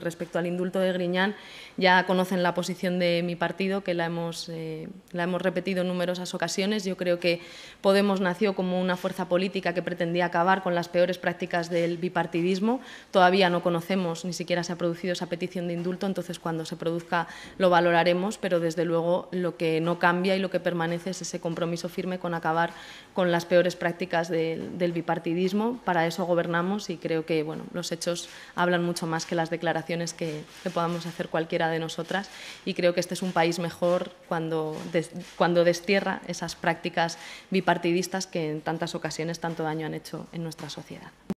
Respecto al indulto de Griñán, ya conocen la posición de mi partido, que la hemos, eh, la hemos repetido en numerosas ocasiones. Yo creo que Podemos nació como una fuerza política que pretendía acabar con las peores prácticas del bipartidismo. Todavía no conocemos, ni siquiera se ha producido esa petición de indulto, entonces cuando se produzca lo valoraremos, pero desde luego lo que no cambia y lo que permanece es ese compromiso firme con acabar con las peores prácticas del, del bipartidismo. Para eso gobernamos y creo que bueno, los hechos hablan mucho más que las declaraciones que, podamos hacer cualquiera de nosotras y creo que este es un país mejor cuando destierra esas prácticas bipartidistas que en tantas ocasiones tanto daño han hecho en nuestra sociedad.